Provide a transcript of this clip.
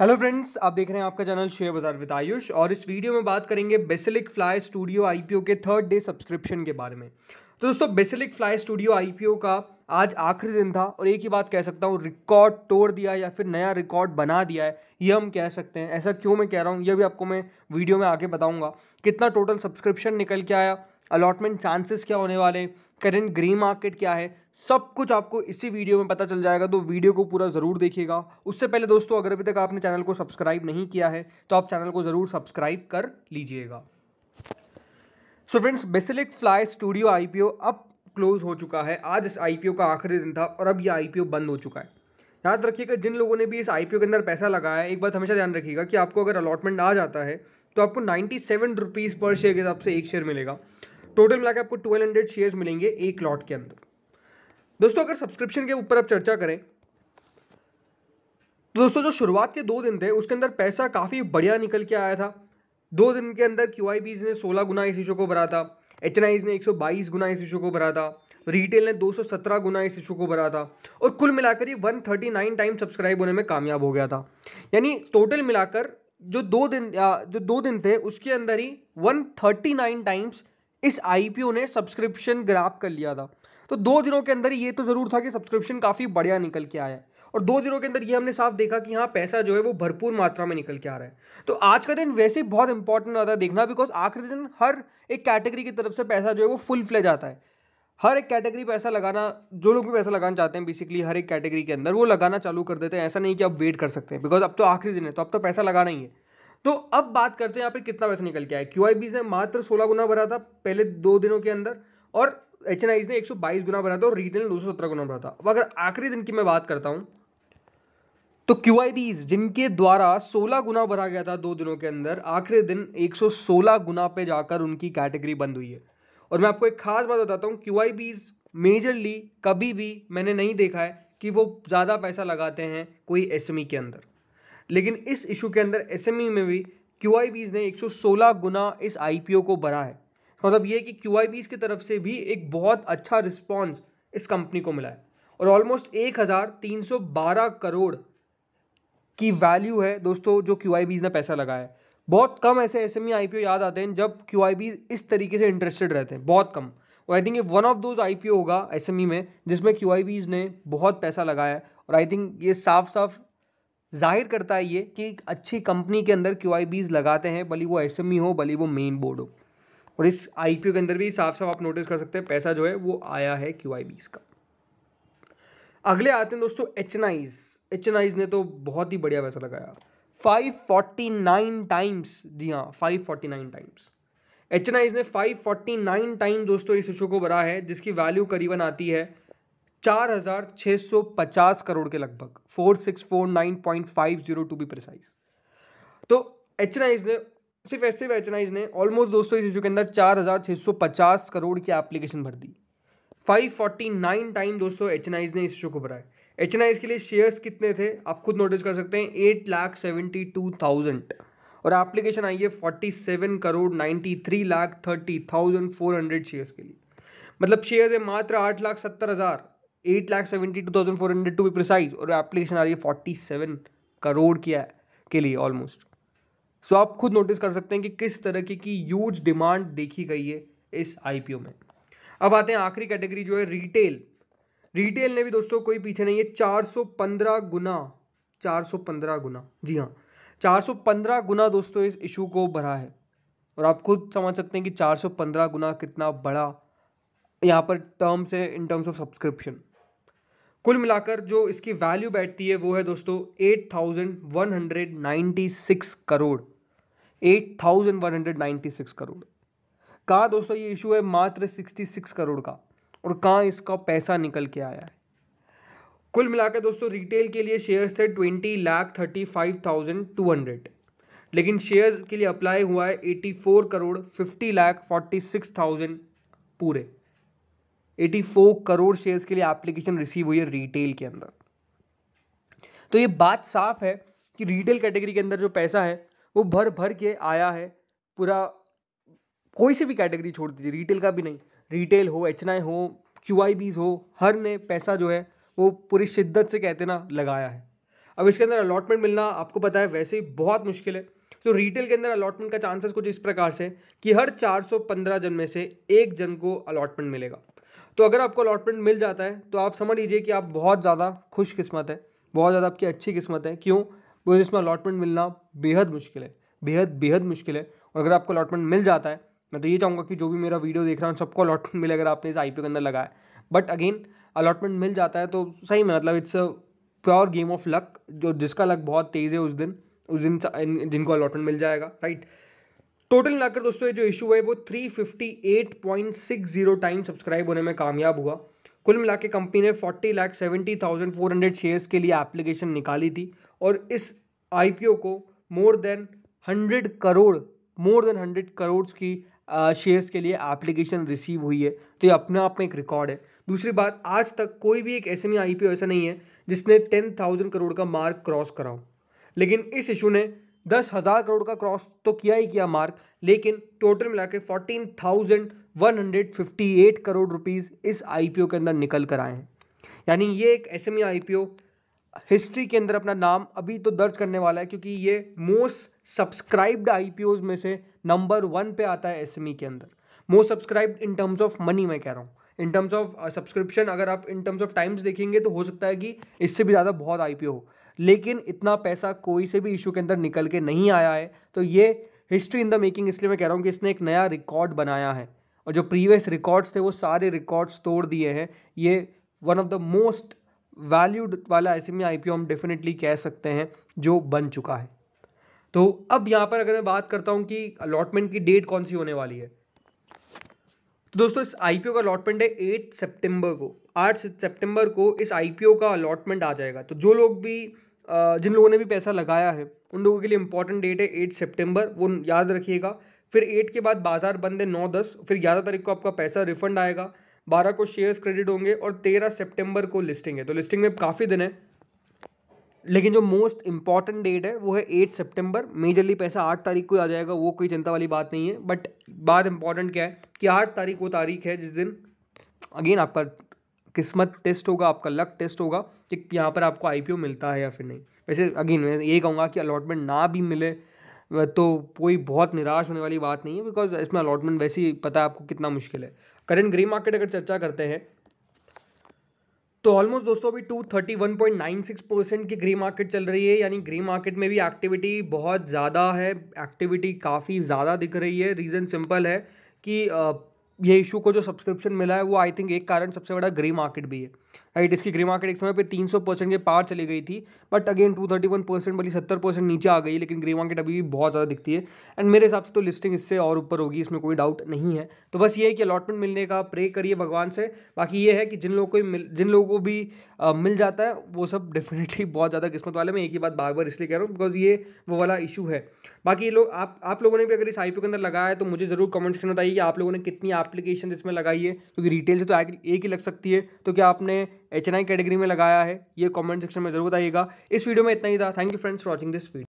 hello friends आप देख रहे हैं आपका channel share bazaar with Ayush और इस वीडियो में बात करेंगे बेसिलिक फ्लाई स्टूडियो आईपीओ के थर्ड डे सब्सक्रिप्शन के बारे में तो दोस्तों बेसिलिक फ्लाई स्टूडियो आईपीओ का आज आखिरी दिन था और एक ही बात कह सकता हूँ रिकॉर्ड तोड़ दिया या फिर नया रिकॉर्ड बना दिया है ये हम कह सकते हैं ऐसा क्यों मैं कह रहा हूँ ये भी आपको मैं वीडियो में आगे बताऊँगा कितना टोटल सब्सक्रिप्शन निकल के आया अलॉटमेंट चांसेस क्या होने वाले करेंट ग्रीन मार्केट क्या है सब कुछ आपको इसी वीडियो में पता चल जाएगा तो वीडियो को पूरा ज़रूर देखिएगा उससे पहले दोस्तों अगर अभी तक आपने चैनल को सब्सक्राइब नहीं किया है तो आप चैनल को ज़रूर सब्सक्राइब कर लीजिएगा so friends Basilic Fly Studio IPO अब क्लोज हो चुका है आज इस आईपीओ का आखिरी दिन था और अब यह आईपीओ बंद हो चुका है याद रखिएगा जिन लोगों ने भी इस आईपीओ के अंदर पैसा लगाया है एक बात हमेशा ध्यान रखिएगा कि आपको अगर अलॉटमेंट आ जाता है तो आपको नाइन्टी सेवन रुपीज़ पर शेयर के हिसाब से एक शेयर मिलेगा टोटल मिलाकर आपको ट्वेल्व हंड्रेड शेयर्स मिलेंगे एक लॉट के अंदर दोस्तों अगर सब्सक्रिप्शन के ऊपर आप चर्चा करें तो दोस्तों जो शुरुआत के दो दिन थे उसके अंदर पैसा काफ़ी बढ़िया निकल के आया था दो दिन के अंदर क्यू ने सोलह गुना इस इशू को भरा था एच ने बाईस गुना इस इशू को भरा था रिटेल ने 217 गुना इस इशू को भरा था और कुल मिलाकर ये 139 टाइम सब्सक्राइब होने में कामयाब हो गया था यानी टोटल मिलाकर जो दो दिन जो दो दिन थे उसके अंदर ही 139 टाइम्स इस आईपीओ ने सब्सक्रिप्शन ग्राफ कर लिया था तो दो दिनों के अंदर ये तो ज़रूर था कि सब्सक्रिप्शन काफ़ी बढ़िया निकल के आया है और दो दिनों के अंदर ये हमने साफ देखा कि हाँ पैसा जो है वो भरपूर मात्रा में निकल के आ रहा है तो आज का दिन वैसे बहुत इंपॉर्टेंट होता है देखना बिकॉज आखिरी दिन हर एक कैटेगरी की तरफ से पैसा जो है वो फुल फ्लेज आता है हर एक कैटेगरी पैसा लगाना जो लोग भी पैसा लगाना चाहते हैं बेसिकली हर एक कैटेगरी के अंदर वो लगाना चालू कर देते हैं ऐसा नहीं कि आप वेट कर सकते हैं बिकॉज अब तो आखिरी दिन है तो अब तो पैसा लगाना ही है तो अब बात करते हैं यहाँ पर कितना पैसा निकल के आया क्यू ने मात्र सोलह गुना भरा था पहले दो दिनों के अंदर और एच ने बाईस गुना भरा था और रिटेल ने सत्रह गुना भरा था अब अगर आखिरी दिन की मैं बात करता हूँ तो क्यू जिनके द्वारा 16 गुना भरा गया था दो दिनों के अंदर आखिरी दिन 116 गुना पे जाकर उनकी कैटेगरी बंद हुई है और मैं आपको एक खास बात बताता हूँ क्यू मेजरली कभी भी मैंने नहीं देखा है कि वो ज़्यादा पैसा लगाते हैं कोई एस e के अंदर लेकिन इस इशू के अंदर एस e में भी क्यू ने एक गुना इस आई को बढ़ा है मतलब ये कि क्यू की तरफ से भी एक बहुत अच्छा रिस्पॉन्स इस कंपनी को मिला है और ऑलमोस्ट 1312 करोड़ की वैल्यू है दोस्तों जो क्यू ने पैसा लगाया है बहुत कम ऐसे एस एम e याद आते हैं जब क्यू इस तरीके से इंटरेस्टेड रहते हैं बहुत कम और आई थिंक ये वन ऑफ दोज आई होगा एस e में जिसमें क्यू ने बहुत पैसा लगाया है और आई थिंक ये साफ साफ जाहिर करता है ये कि एक अच्छी कंपनी के अंदर क्यू लगाते हैं भली वो एस e हो भले वो मेन बोर्ड हो और इस आई के अंदर भी साफ साफ आप नोटिस कर सकते हैं पैसा जो है वो आया है क्यू का अगले आते हैं दोस्तों H Is H N Is ने तो बहुत ही बढ़िया पैसा लगाया फाइव फोर्टी नाइन टाइम्स जी हाँ five forty nine times H N Is ने फाइव फोर्टी नाइन टाइम दोस्तों इस इशू को बढ़ा है जिसकी वैल्यू करीबन आती है चार हज़ार सौ पचास करोड़ के लगभग four six four nine point five zero to be precise तो एच ने सिर्फ ऐसे एच ने ऑलमोस्ट दोस्तों इस इशू के अंदर 4,650 करोड़ की एप्लीकेशन भर दी फाइव फोर्टी नाइन टाइम दोस्तों एच ने इस इशू को भरा है एच के लिए शेयर्स कितने थे आप खुद नोटिस कर सकते हैं eight lakh seventy two thousand और एप्लीकेशन आई है forty seven crore ninety three lakh thirty thousand four hundred shares के लिए मतलब शेयर्स है मात्र आठ लाख सत्तर हज़ार eight lakh seventy two thousand four hundred to be precise और एप्लीकेशन आ रही है फोर्टी सेवन करोड़ की के लिए ऑलमोस्ट सो आप खुद नोटिस कर सकते हैं कि किस तरह की यूज डिमांड देखी गई है इस आईपीओ में अब आते हैं आखिरी कैटेगरी जो है रिटेल रिटेल ने भी दोस्तों कोई पीछे नहीं है चार सौ पंद्रह गुना चार सौ पंद्रह गुना जी हाँ चार सौ पंद्रह गुना दोस्तों इस इशू को भरा है और आप खुद समझ सकते हैं कि चार सौ पंद्रह गुना कितना बड़ा यहाँ पर टर्म्स है इन टर्म्स ऑफ सब्सक्रिप्शन कुल मिलाकर जो इसकी वैल्यू बैठती है वो है दोस्तों eight thousand one hundred ninety six crore eight thousand one hundred ninety six crore कहाँ दोस्तों ये इशू है मात्र सिक्सटी सिक्स करोड़ का और कहाँ इसका पैसा निकल के आया है कुल मिलाकर दोस्तों रिटेल के लिए शेयर्स थे twenty lakh thirty five thousand two hundred लेकिन शेयर्स के लिए अप्लाई हुआ है eighty four crore fifty lakh forty six thousand पूरे 84 करोड़ शेयर्स के लिए एप्लीकेशन रिसीव हुई है रिटेल के अंदर तो ये बात साफ है कि रिटेल कैटेगरी के अंदर जो पैसा है वो भर भर के आया है पूरा कोई से भी कैटेगरी छोड़ दीजिए रिटेल का भी नहीं रिटेल हो एच हो क्यू हो हर ने पैसा जो है वो पूरी शिद्दत से कहते ना लगाया है अब इसके अंदर अलॉटमेंट मिलना आपको पता है वैसे ही बहुत मुश्किल है तो रिटेल के अंदर अलॉटमेंट का चांसेस कुछ इस प्रकार से कि हर 415 जन में से एक जन को अलॉटमेंट मिलेगा तो अगर आपको अलॉटमेंट मिल जाता है तो आप समझ लीजिए कि आप बहुत ज़्यादा खुशकिस्मत है बहुत ज़्यादा आपकी अच्छी किस्मत है क्यों बिकॉज इसमें अलॉटमेंट मिलना बेहद मुश्किल है बेहद बेहद मुश्किल है और अगर आपको अलॉटमेंट मिल जाता है मैं तो ये चाहूँगा कि जो भी मेरा वीडियो देख रहा हूँ सबको अलॉटमेंट मिले अगर आपने इस आई के अंदर लगाया बट अगेन अलॉटमेंट मिल जाता है तो सही में मतलब it's a pure game of luck जो जिसका लक बहुत तेज़ है उस दिन उस दिन जिनको अलॉटमेंट मिल जाएगा राइट टोटल मिलाकर दोस्तों ये जो इशू है वो 358.60 टाइम सब्सक्राइब होने में कामयाब हुआ कुल मिला के कंपनी ने forty lakh seventy thousand four hundred shares के लिए एप्लीकेशन निकाली थी और इस आईपीओ को more than hundred crore more than hundred crore की शेयर्स के लिए एप्लीकेशन रिसीव हुई है तो ये अपने आप में एक रिकॉर्ड है दूसरी बात आज तक कोई भी एक एस एम e ऐसा नहीं है जिसने टेन थाउजेंड करोड़ का मार्क क्रॉस कराओ लेकिन इस इशू ने दस हज़ार करोड़ का क्रॉस तो किया ही किया मार्क लेकिन टोटल मिला के fourteen thousand one hundred fifty eight crore rupees इस आई पी ओ के अंदर निकल कर आए हैं यानी ये एक S M E I P O history के अंदर अपना नाम अभी तो दर्ज करने वाला है क्योंकि ये मोस्ट सब्सक्राइब्ड आई में से नंबर वन पे आता है एस एम ई के अंदर most subscribed in terms of money मैं कह रहा हूँ इन टर्म्स ऑफ सब्सक्रिप्शन अगर आप इन टर्म्स ऑफ टाइम्स देखेंगे तो हो सकता है कि इससे भी ज़्यादा बहुत आई पी ओ हो लेकिन इतना पैसा कोई से भी इशू के अंदर निकल के नहीं आया है तो ये हिस्ट्री इन द मेकिंग इसलिए मैं कह रहा हूँ कि इसने एक नया रिकॉर्ड बनाया है और जो प्रीवियस रिकॉर्ड्स थे वो सारे रिकॉर्ड्स तोड़ दिए हैं ये one of the most valued वाला ऐसे में आईपीओ हम डेफिनेटली कह सकते हैं जो बन चुका है तो अब यहाँ पर अगर मैं बात करता हूँ कि अलॉटमेंट की डेट कौन सी होने वाली है तो दोस्तों इस आईपीओ का अलॉटमेंट है एट सितंबर को आठ सितंबर को इस आईपीओ का अलॉटमेंट आ जाएगा तो जो लोग भी जिन लोगों ने भी पैसा लगाया है उन लोगों के लिए इंपॉर्टेंट डेट है एट सेप्टेम्बर वो याद रखिएगा फिर एट के बाद बाजार बंद है नौ दस फिर ग्यारह तारीख को आपका पैसा रिफंड आएगा बारह को शेयर्स क्रेडिट होंगे और तेरह सेप्टेम्बर को लिस्टिंग है तो लिस्टिंग में काफ़ी दिन है लेकिन जो मोस्ट इंपॉर्टेंट डेट है वो है एट सेप्टेम्बर मेजरली पैसा आठ तारीख को आ जाएगा वो कोई चिंता वाली बात नहीं है बट बात इंपॉर्टेंट क्या है कि आठ तारीख वो तारीख है जिस दिन अगेन आपका किस्मत टेस्ट होगा आपका लक टेस्ट होगा कि यहाँ पर आपको आई मिलता है या फिर नहीं वैसे अगेन मैं ये कहूँगा कि अलॉटमेंट ना भी मिले तो कोई बहुत निराश होने वाली बात नहीं है बिकॉज इसमें अलॉटमेंट वैसे ही पता है आपको कितना मुश्किल है करंट ग्रे मार्केट अगर चर्चा करते हैं तो ऑलमोस्ट दोस्तों अभी two thirty one point nine six percent की ग्रे मार्केट चल रही है यानी ग्रे मार्केट में भी एक्टिविटी बहुत ज़्यादा है एक्टिविटी काफ़ी ज़्यादा दिख रही है रीज़न सिंपल है कि ये इशू को जो सब्सक्रिप्शन मिला है वो आई थिंक एक कारण सबसे बड़ा ग्रे मार्केट भी है राइट इसकी ग्रे मार्केट एक समय पे 300 परसेंट के पार चली गई थी बट अगेन 231 परसेंट बल्कि सत्तर परसेंट नीचे आ गई लेकिन ग्रे मार्केट अभी भी बहुत ज़्यादा दिखती है एंड मेरे हिसाब से तो लिस्टिंग इससे और ऊपर होगी इसमें कोई डाउट नहीं है तो बस ये है कि अलॉटमेंट मिलने का प्रे करिए भगवान से बाकी ये है कि जिन लोगों को मिल जिन लोगों को भी आ, मिल जाता है वो सब डेफिनेटली बहुत ज़्यादा किस्मत वाले मैं एक ही बात बार बार इसलिए कह रहा हूँ बिकॉज ये वो वाला इशू है बाकी ये लोग आप आप लोगों ने भी अगर इस आई के अंदर लगाया है तो मुझे ज़रूर कमेंट करना बताइए कि आप लोगों ने कितनी एप्लीकेशन इसमें लगाई है क्योंकि रिटेल से तो एक ही लग सकती है तो क्या आपने एच एन कैटेगरी में लगाया है ये कमेंट सेक्शन में जरूर बताइएगा इस वीडियो में इतना ही था thank you friends for watching this video